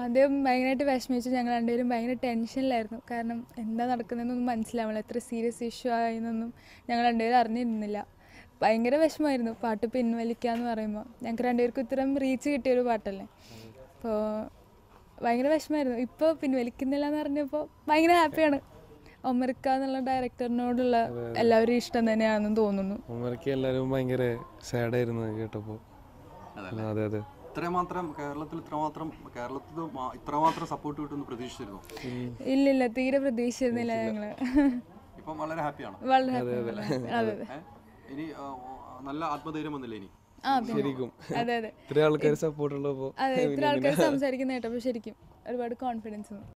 ആദ്യം ഭയങ്കരമായിട്ട് വിഷമിച്ചു ഞങ്ങൾ രണ്ടുപേരും ഭയങ്കര ടെൻഷനിലായിരുന്നു കാരണം എന്താ നടക്കുന്നതെന്നൊന്നും മനസ്സിലാവില്ല എത്ര സീരിയസ് ഇഷ്യൂ ആയെന്നൊന്നും ഞങ്ങൾ രണ്ടുപേരും അറിഞ്ഞിരുന്നില്ല ഭയങ്കര വിഷമമായിരുന്നു പാട്ട് പിൻവലിക്കുക എന്ന് പറയുമ്പോൾ ഞങ്ങൾക്ക് രണ്ടുപേർക്കും ഇത്രയും റീച്ച് കിട്ടിയ ഒരു പാട്ടല്ലേ അപ്പോൾ ഭയങ്കര വിഷമമായിരുന്നു ഇപ്പോൾ പിൻവലിക്കുന്നില്ല എന്ന് പറഞ്ഞപ്പോൾ ഭയങ്കര ഹാപ്പിയാണ് ഒമർക്ക എന്നുള്ള ഡയറക്ടറിനോടുള്ള എല്ലാവരും ഇഷ്ടം തന്നെയാണെന്ന് തോന്നുന്നു എല്ലാവരും ഭയങ്കര സാഡായിരുന്നു കേട്ടപ്പോൾ അതെ അതെ ഇത്രമാത്രം കേരളത്തിൽ ഇത്രമാത്രം കേരളത്തിൽ ഇത്രമാത്രം സപ്പോർട്ട് കിട്ടുമെന്ന് പ്രതീക്ഷിച്ചിരുന്നു ഇല്ലില്ല തീരെ പ്രതീക്ഷിച്ചിരുന്നില്ല ഞങ്ങള് ഇപ്പം വളരെ ഹാപ്പിയാണ് വളരെ ഇനി നല്ല ആത്മധൈര്യം വന്നില്ലേ ഇനി ശരിക്കും ഇത്ര ആൾക്കാർ സപ്പോർട്ട് ഉള്ളപ്പോ ഇത്ര ആൾക്കാർ സംസാരിക്കുന്ന കേട്ടപ്പോ ശരിക്കും ഒരുപാട് കോൺഫിഡൻസ്